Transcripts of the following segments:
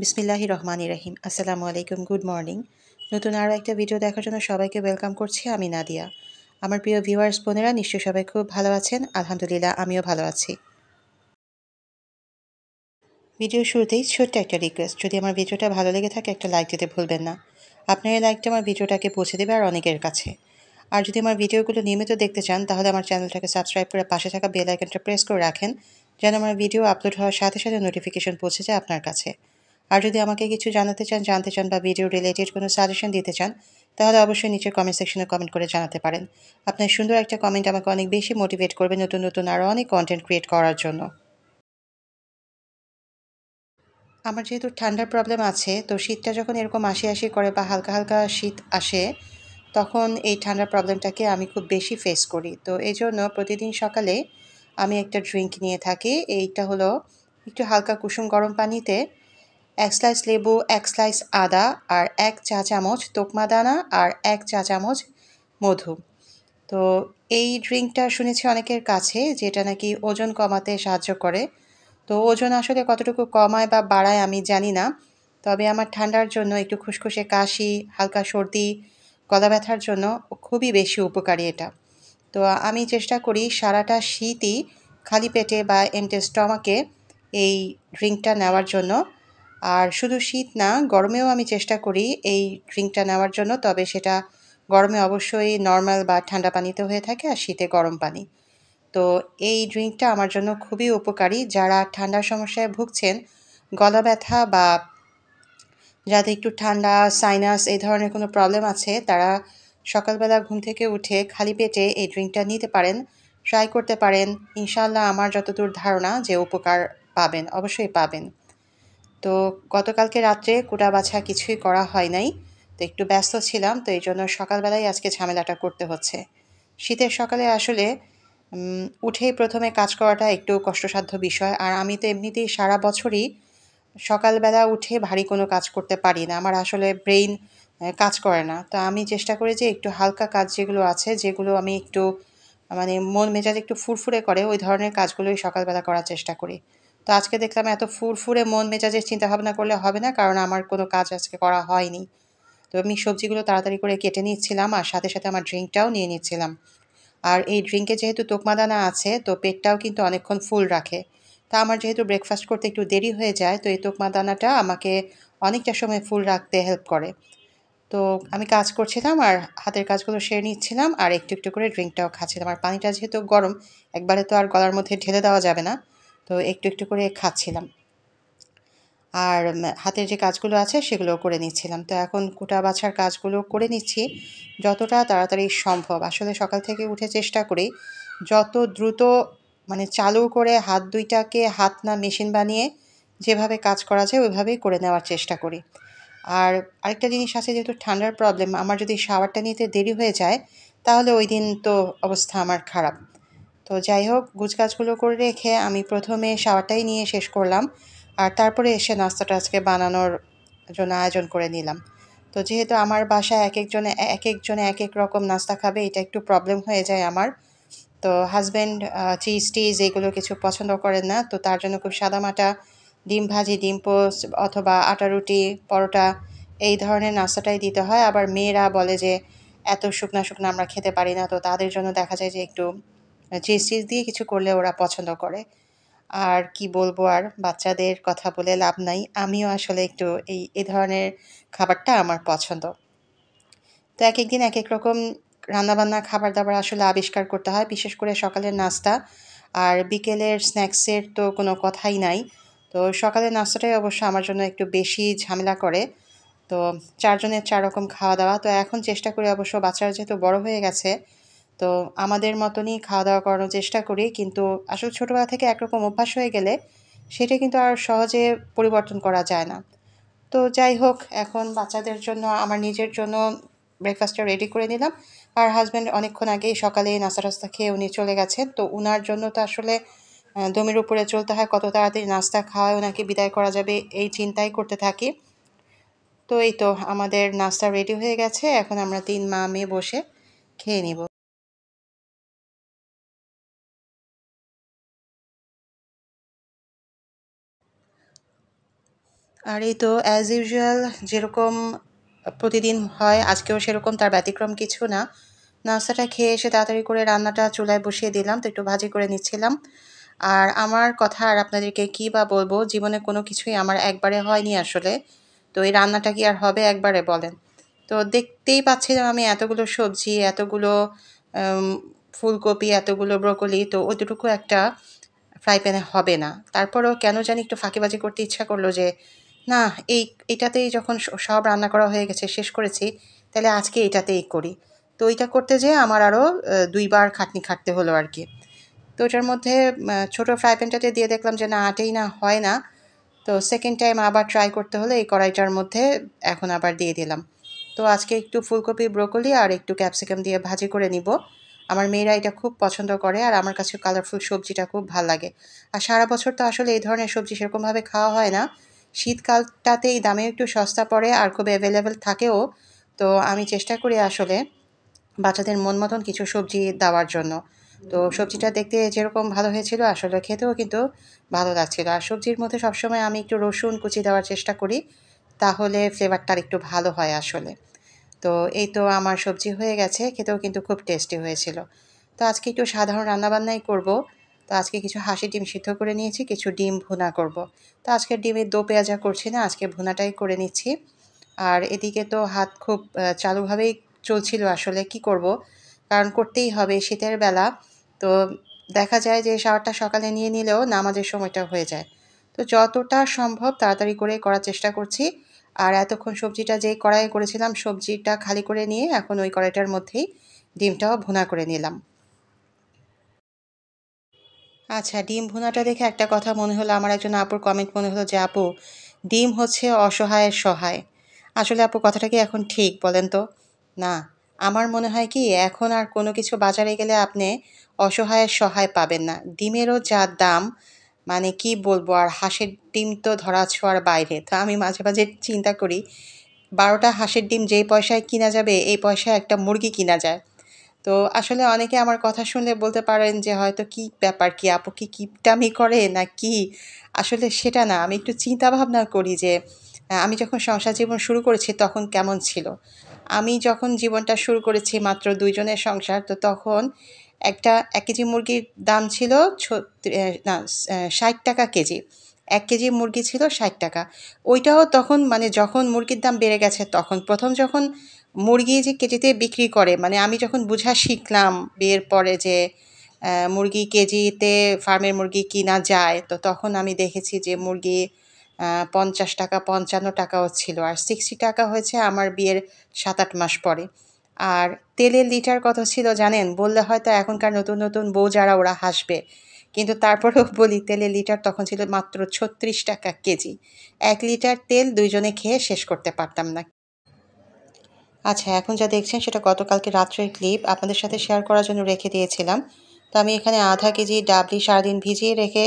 বিসমিল্লাহি রহমান রহিম আসসালামু আলাইকুম গুড মর্নিং নতুন আরও একটা ভিডিও দেখার জন্য সবাইকে ওয়েলকাম করছি আমি নাদিয়া আমার প্রিয় ভিউয়ার্স বোনেরা নিশ্চয়ই সবাই খুব ভালো আছেন আলহামদুলিল্লাহ আমিও ভালো আছি ভিডিও শুরুতেই ছোট্ট একটা রিকোয়েস্ট যদি আমার ভিডিওটা ভালো লেগে থাকে একটা লাইক দিতে ভুলবেন না আপনার এই লাইকটা আমার ভিডিওটাকে পৌঁছে দেবে আর অনেকের কাছে আর যদি আমার ভিডিওগুলো নিয়মিত দেখতে চান তাহলে আমার চ্যানেলটাকে সাবস্ক্রাইব করে পাশে থাকা বেল আইকনটা প্রেস করে রাখেন যেন আমার ভিডিও আপলোড হওয়ার সাথে সাথে নোটিফিকেশন পৌঁছে যায় আপনার কাছে আর যদি আমাকে কিছু জানাতে চান জানতে চান বা ভিডিও রিলেটেড কোনো সাজেশন দিতে চান তাহলে অবশ্যই নিচের কমেন্ট সেকশনে কমেন্ট করে জানাতে পারেন আপনার সুন্দর একটা কমেন্ট আমাকে অনেক বেশি মোটিভেট করবে নতুন নতুন আরও অনেক কন্টেন্ট ক্রিয়েট করার জন্য আমার যেহেতু ঠান্ডার প্রবলেম আছে তো শীতটা যখন এরকম আসি আসি করে বা হালকা হালকা শীত আসে তখন এই ঠান্ডার প্রবলেমটাকে আমি খুব বেশি ফেস করি তো এই জন্য প্রতিদিন সকালে আমি একটা ড্রিঙ্ক নিয়ে থাকি এইটা হলো একটু হালকা কুসুম গরম পানিতে এক স্লাইস লেবু এক স্লাইস আদা আর এক চা চামচ তোকমা দানা আর এক চা চামচ মধু তো এই ড্রিঙ্কটা শুনেছি অনেকের কাছে যেটা নাকি ওজন কমাতে সাহায্য করে তো ওজন আসলে কতটুকু কমায় বা বাড়ায় আমি জানি না তবে আমার ঠান্ডার জন্য একটু খুশখুশে কাশি হালকা সর্দি গলা ব্যথার জন্য খুবই বেশি উপকারী এটা তো আমি চেষ্টা করি সারাটা শীতই খালি পেটে বা এমটে স্টমাকে এই ড্রিঙ্কটা নেওয়ার জন্য আর শুধু শীত না গরমেও আমি চেষ্টা করি এই ড্রিঙ্কটা নেওয়ার জন্য তবে সেটা গরমে অবশ্যই নর্মাল বা ঠান্ডা পানিতে হয়ে থাকে আর শীতে গরম পানি তো এই ড্রিঙ্কটা আমার জন্য খুবই উপকারী যারা ঠান্ডার সমস্যায় ভুগছেন গলা ব্যথা বা যাদের একটু ঠান্ডা সাইনাস এই ধরনের কোনো প্রবলেম আছে তারা সকালবেলা ঘুম থেকে উঠে খালি পেটে এই ড্রিঙ্কটা নিতে পারেন ট্রাই করতে পারেন ইনশাল্লাহ আমার যতদূর ধারণা যে উপকার পাবেন অবশ্যই পাবেন তো গতকালকে রাত্রে কুটা বাছা কিছুই করা হয় নাই তো একটু ব্যস্ত ছিলাম তো এই জন্য সকালবেলায় আজকে ঝামেলাটা করতে হচ্ছে শীতের সকালে আসলে উঠেই প্রথমে কাজ করাটা একটু কষ্টসাধ্য বিষয় আর আমি তো এমনিতেই সারা বছরই সকালবেলা উঠে ভারী কোনো কাজ করতে পারি না আমার আসলে ব্রেইন কাজ করে না তো আমি চেষ্টা করি যে একটু হালকা কাজ যেগুলো আছে যেগুলো আমি একটু মানে মন মেজাজ একটু ফুরফুরে করে ওই ধরনের কাজগুলোই সকালবেলা করার চেষ্টা করি তো আজকে দেখলাম এত ফুরফুরে মন মেজাজের চিন্তাভাবনা করলে হবে না কারণ আমার কোনো কাজ আজকে করা হয়নি তো আমি সবজিগুলো তাড়াতাড়ি করে কেটে নিচ্ছিলাম আর সাথে সাথে আমার ড্রিঙ্কটাও নিয়ে নিচ্ছিলাম আর এই ড্রিঙ্কে যেহেতু তোকমাদানা আছে তো পেটটাও কিন্তু অনেকক্ষণ ফুল রাখে তা আমার যেহেতু ব্রেকফাস্ট করতে একটু দেরি হয়ে যায় তো এই তোকমাদানাটা আমাকে অনেকটা সময় ফুল রাখতে হেল্প করে তো আমি কাজ করছিলাম আর হাতের কাজগুলো সেরে নিচ্ছিলাম আর একটু একটু করে ড্রিঙ্কটাও খাচ্ছিলাম আর পানিটা যেহেতু গরম একবারে তো আর গলার মধ্যে ঢেলে দেওয়া যাবে না তো একটু একটু করে খাচ্ছিলাম আর হাতের যে কাজগুলো আছে সেগুলো করে নিচ্ছিলাম তো এখন কুটা বাছার কাজগুলো করে নিচ্ছি যতটা তাড়াতাড়ি সম্ভব আসলে সকাল থেকে উঠে চেষ্টা করি যত দ্রুত মানে চালু করে হাত দুইটাকে হাত না মেশিন বানিয়ে যেভাবে কাজ করা যায় ওইভাবেই করে নেওয়ার চেষ্টা করি আর আরেকটা জিনিস আছে যেহেতু ঠান্ডার প্রবলেম আমার যদি শাওয়ারটা নিতে দেরি হয়ে যায় তাহলে ওই দিন তো অবস্থা আমার খারাপ তো যাই হোক গুজগাছগুলো করে রেখে আমি প্রথমে শাওয়াটাই নিয়ে শেষ করলাম আর তারপরে এসে নাস্তাটা আজকে বানানোর জন্য আয়োজন করে নিলাম তো যেহেতু আমার বাসায় এক একজনে এক একজনে এক এক রকম নাস্তা খাবে এটা একটু প্রবলেম হয়ে যায় আমার তো হাজব্যান্ড চিজ টিজ এগুলো কিছু পছন্দ করেন না তো তার জন্য খুব সাদামাটা ডিম ভাজি ডিম পোস্ট অথবা আটা রুটি পরোটা এই ধরনের নাস্তাটাই দিতে হয় আবার মেয়েরা বলে যে এত শুকনা শুকনা আমরা খেতে পারি না তো তাদের জন্য দেখা যায় যে একটু চিজ চিজ দিয়ে কিছু করলে ওরা পছন্দ করে আর কি বলবো আর বাচ্চাদের কথা বলে লাভ নাই আমিও আসলে একটু এই এ ধরনের খাবারটা আমার পছন্দ তো এক একদিন এক এক রকম রান্নাবান্না খাবার দাবার আসলে আবিষ্কার করতে হয় বিশেষ করে সকালের নাস্তা আর বিকেলের স্ন্যাক্সের তো কোনো কথাই নাই তো সকালের নাস্তাটাই অবশ্য আমার জন্য একটু বেশি ঝামেলা করে তো চারজনের চার রকম খাওয়া দাওয়া তো এখন চেষ্টা করি অবশ্য বাচ্চারা যেহেতু বড় হয়ে গেছে তো আমাদের মতনই খাওয়া দাওয়া করানোর চেষ্টা করি কিন্তু আসলে ছোটোবেলা থেকে একরকম অভ্যাস হয়ে গেলে সেটা কিন্তু আর সহজে পরিবর্তন করা যায় না তো যাই হোক এখন বাচ্চাদের জন্য আমার নিজের জন্য ব্রেকফাস্টটা রেডি করে নিলাম আর হাজব্যান্ড অনেকক্ষণ আগেই সকালে নাস্তা টাস্তা খেয়ে উনি চলে গেছেন তো উনার জন্য তো আসলে দমের উপরে চলতে হয় কত তাড়াতাড়ি নাস্তা খাওয়ায় ওনাকে বিদায় করা যাবে এই চিন্তাই করতে থাকি তো এই তো আমাদের নাস্তা রেডি হয়ে গেছে এখন আমরা তিন মা মেয়ে বসে খেয়ে নিব আর এই তো অ্যাজ ইউজুয়াল যেরকম প্রতিদিন হয় আজকেও সেরকম তার ব্যতিক্রম কিছু না নাস্তাটা খেয়ে এসে তাড়াতাড়ি করে রান্নাটা চুলায় বসিয়ে দিলাম তো একটু ভাজি করে নিচ্ছিলাম আর আমার কথা আর আপনাদেরকে কি বা বলবো জীবনে কোনো কিছুই আমার একবারে হয়নি আসলে তো এই রান্নাটা কি আর হবে একবারে বলেন তো দেখতেই পাচ্ছিলাম আমি এতগুলো সবজি এতগুলো ফুলকপি এতগুলো ব্রকলি তো ওইটুকু একটা ফ্রাই প্যানে হবে না তারপরেও কেন জানি একটু ফাঁকিবাজি করতে ইচ্ছা করলো যে না এই এটাতেই যখন সব রান্না করা হয়ে গেছে শেষ করেছি তাহলে আজকে এটাতেই করি তো এইটা করতে যেয়ে আমার আরও দুইবার খাটনি খাটতে হলো আর কি তো ওটার মধ্যে ছোটো ফ্রাই প্যানটাতে দিয়ে দেখলাম যে না আটেই না হয় না তো সেকেন্ড টাইম আবার ট্রাই করতে হলে এই কড়াইটার মধ্যে এখন আবার দিয়ে দিলাম তো আজকে একটু ফুলকপি ব্রোকলি আর একটু ক্যাপসিকাম দিয়ে ভাজি করে নিব আমার মেয়েরা এটা খুব পছন্দ করে আর আমার কাছে কালারফুল সবজিটা খুব ভাল লাগে আর সারা বছর তো আসলে এই ধরনের সবজি সেরকমভাবে খাওয়া হয় না শীতকালটাতেই দামে একটু সস্তা পড়ে আর খুব অ্যাভেলেবেল থাকেও তো আমি চেষ্টা করি আসলে বাচ্চাদের মন মতন কিছু সবজি দেওয়ার জন্য তো সবজিটা দেখতে যেরকম ভালো হয়েছিল আসলে খেতেও কিন্তু ভালো লাগছিল আর সবজির মধ্যে সবসময় আমি একটু রসুন কুচি দেওয়ার চেষ্টা করি তাহলে ফ্লেভারটা একটু ভালো হয় আসলে তো এই তো আমার সবজি হয়ে গেছে খেতেও কিন্তু খুব টেস্টি হয়েছিল তো আজকে একটু সাধারণ রান্নাবান্নাই করব তো আজকে কিছু হাসি ডিম সিদ্ধ করে নিয়েছি কিছু ডিম ভুনা করব। তো আজকে ডিমের দো পেঁয়াজা করছি না আজকে ভুনাটাই করে নিচ্ছি আর এদিকে তো হাত খুব চালুভাবেই চলছিল আসলে কি করব। কারণ করতেই হবে শীতের বেলা তো দেখা যায় যে শাওয়ারটা সকালে নিয়ে নিলেও নামাজের সময়টা হয়ে যায় তো যতটা সম্ভব তাড়াতাড়ি করে করার চেষ্টা করছি আর এতক্ষণ সবজিটা যেই কড়াইয়ে করেছিলাম সবজিটা খালি করে নিয়ে এখন ওই কড়াইটার মধ্যেই ডিমটাও ভুনা করে নিলাম আচ্ছা ডিম ভুনাটা দেখে একটা কথা মনে হলো আমার একজন আপুর কমেন্ট মনে হলো যে আপু ডিম হচ্ছে অসহায়ের সহায় আসলে আপু কথাটা কি এখন ঠিক বলেন তো না আমার মনে হয় কি এখন আর কোনো কিছু বাজারে গেলে আপনি অসহায়ের সহায় পাবেন না ডিমেরও যা দাম মানে কি বলবো আর হাঁসের ডিম তো ধরা ছোঁয়ার বাইরে তো আমি মাঝে মাঝে চিন্তা করি বারোটা হাঁসের ডিম যেই পয়সায় কিনা যাবে এই পয়সায় একটা মুরগি কিনা যায় তো আসলে অনেকে আমার কথা শুনলে বলতে পারেন যে হয়তো কি ব্যাপার কি আপু কি কিপটামি করে না কি আসলে সেটা না আমি একটু চিন্তা ভাবনা করি যে আমি যখন সংসার জীবন শুরু করেছি তখন কেমন ছিল আমি যখন জীবনটা শুরু করেছি মাত্র দুইজনের সংসার তো তখন একটা এক কেজি মুরগির দাম ছিল না ষাট টাকা কেজি এক কেজি মুরগি ছিল ষাট টাকা ওইটাও তখন মানে যখন মুরগির দাম বেড়ে গেছে তখন প্রথম যখন মুরগি যে কেজিতে বিক্রি করে মানে আমি যখন বুঝা শিখলাম বিয়ের পরে যে মুরগি কেজিতে ফার্মের মুরগি কিনা যায় তো তখন আমি দেখেছি যে মুরগি পঞ্চাশ টাকা পঞ্চান্ন টাকাও ছিল আর সিক্সটি টাকা হয়েছে আমার বিয়ের সাত আট মাস পরে আর তেলের লিটার কত ছিল জানেন বললে হয়তো এখনকার নতুন নতুন বউ যারা ওরা হাসবে কিন্তু তারপরেও বলি তেলের লিটার তখন ছিল মাত্র ছত্রিশ টাকা কেজি এক লিটার তেল দুইজনে খেয়ে শেষ করতে পারতাম না আচ্ছা এখন যা দেখছেন সেটা গতকালকে রাত্রের ক্লিপ আপনাদের সাথে শেয়ার করার জন্য রেখে দিয়েছিলাম তো আমি এখানে আধা কেজি ডাবলি সারাদিন ভিজিয়ে রেখে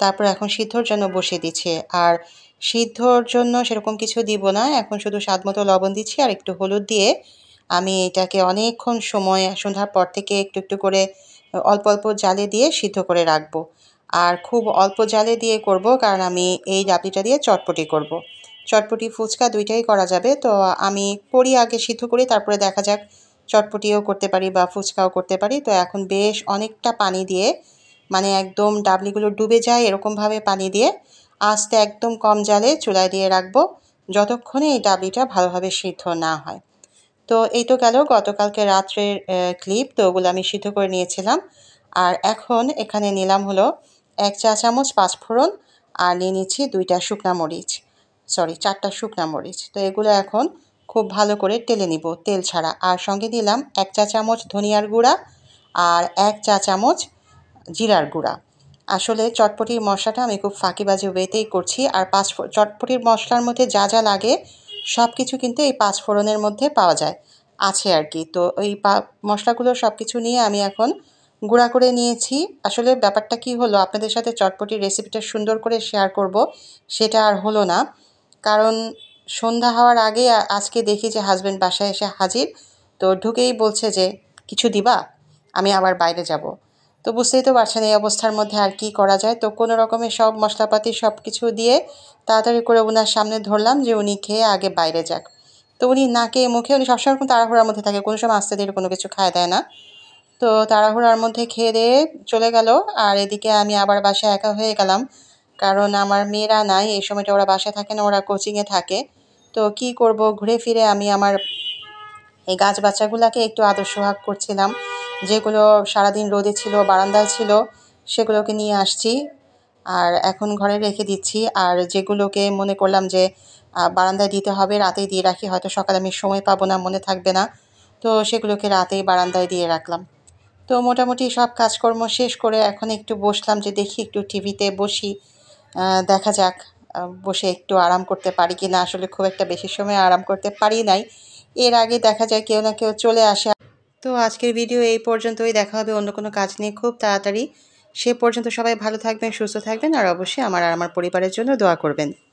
তারপর এখন সিদ্ধর জন্য বসিয়ে দিচ্ছে আর সিদ্ধর জন্য সেরকম কিছু দিব না এখন শুধু স্বাদ মতো লবণ দিচ্ছি আর একটু হলুদ দিয়ে আমি এটাকে অনেকক্ষণ সময় সন্ধ্যার পর থেকে একটু একটু করে অল্প অল্প জালে দিয়ে সিদ্ধ করে রাখবো আর খুব অল্প জালে দিয়ে করব কারণ আমি এই ডাবলিটা দিয়ে চটপটি করব। চটপটি ফুচকা দুইটাই করা যাবে তো আমি পরি আগে সিদ্ধ করি তারপরে দেখা যাক চটপটিও করতে পারি বা ফুচকাও করতে পারি তো এখন বেশ অনেকটা পানি দিয়ে মানে একদম ডাবলিগুলো ডুবে যায় এরকমভাবে পানি দিয়ে আস্তে একদম কম জালে চুলায় দিয়ে রাখবো যতক্ষণে এই ডাবলিটা ভালোভাবে সিদ্ধ না হয় তো এই তো গেল গতকালকে রাত্রের ক্লিপ তো ওগুলো আমি সিদ্ধ করে নিয়েছিলাম আর এখন এখানে নিলাম হলো এক চা চামচ পাঁচফোড়ন আর নিয়ে নিচ্ছি দুইটা শুকনা মরিচ সরি চারটা শুকনা মরিচ তো এগুলো এখন খুব ভালো করে টেলে নিব তেল ছাড়া আর সঙ্গে দিলাম এক চা চামচ ধনিয়ার গুঁড়া আর এক চা চামচ জিরার গুঁড়া আসলে চটপটির মশলাটা আমি খুব ফাঁকিবাজি ওয়েতেই করছি আর পাঁচ চটপটির মশলার মধ্যে যা যা লাগে সব কিছু কিন্তু এই পাঁচ ফোড়নের মধ্যে পাওয়া যায় আছে আর কি তো ওই মশলাগুলো সব কিছু নিয়ে আমি এখন গুঁড়া করে নিয়েছি আসলে ব্যাপারটা কি হলো আপনাদের সাথে চটপটির রেসিপিটা সুন্দর করে শেয়ার করব সেটা আর হলো না কারণ সন্ধ্যা হওয়ার আগে আজকে দেখি যে হাজব্যান্ড বাসায় এসে হাজির তো ঢুকেই বলছে যে কিছু দিবা আমি আবার বাইরে যাব তো বুঝতেই তো পারছেন এই অবস্থার মধ্যে আর কি করা যায় তো কোনো রকমের সব মশলাপাতি সব কিছু দিয়ে তাড়াতাড়ি করে ওনার সামনে ধরলাম যে উনি খেয়ে আগে বাইরে যাক তো উনি নাকে মুখে উনি সবসময় কোনো তাড়াহুড়ার মধ্যে থাকে কোনো সময় আসতে দিয়ে কোনো কিছু খায় দেয় না তো তাড়াহুড়ার মধ্যে খেয়ে দিয়ে চলে গেল আর এদিকে আমি আবার বাসায় একা হয়ে গেলাম কারণ আমার মেয়েরা নাই এই সময়টা ওরা বাসায় থাকে না ওরা কোচিংয়ে থাকে তো কি করব ঘুরে ফিরে আমি আমার এই গাছ বাচ্চাগুলোকে একটু আদর্শভাগ করছিলাম যেগুলো সারাদিন রোদে ছিল বারান্দায় ছিল সেগুলোকে নিয়ে আসছি আর এখন ঘরে রেখে দিচ্ছি আর যেগুলোকে মনে করলাম যে বারান্দায় দিতে হবে রাতেই দিয়ে রাখি হয়তো সকালে আমি সময় পাবো না মনে থাকবে না তো সেগুলোকে রাতেই বারান্দায় দিয়ে রাখলাম তো মোটামুটি সব কাজকর্ম শেষ করে এখন একটু বসলাম যে দেখি একটু টিভিতে বসি দেখা যাক বসে একটু আরাম করতে পারি কি না আসলে খুব একটা বেশি সময় আরাম করতে পারি নাই এর আগে দেখা যায় কেউ না কেউ চলে আসে তো আজকের ভিডিও এই পর্যন্তই দেখা হবে অন্য কোনো কাজ নিয়ে খুব তাড়াতাড়ি সে পর্যন্ত সবাই ভালো থাকবেন সুস্থ থাকবেন আর অবশ্যই আমার আর আমার পরিবারের জন্য দোয়া করবেন